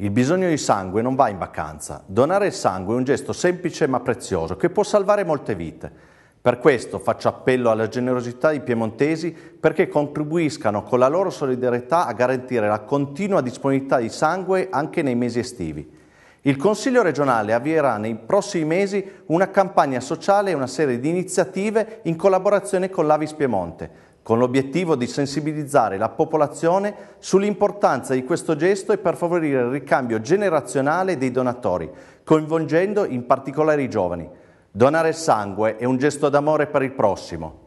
Il bisogno di sangue non va in vacanza. Donare il sangue è un gesto semplice ma prezioso che può salvare molte vite. Per questo faccio appello alla generosità dei piemontesi perché contribuiscano con la loro solidarietà a garantire la continua disponibilità di sangue anche nei mesi estivi. Il Consiglio regionale avvierà nei prossimi mesi una campagna sociale e una serie di iniziative in collaborazione con l'Avis Piemonte con l'obiettivo di sensibilizzare la popolazione sull'importanza di questo gesto e per favorire il ricambio generazionale dei donatori, coinvolgendo in particolare i giovani. Donare sangue è un gesto d'amore per il prossimo.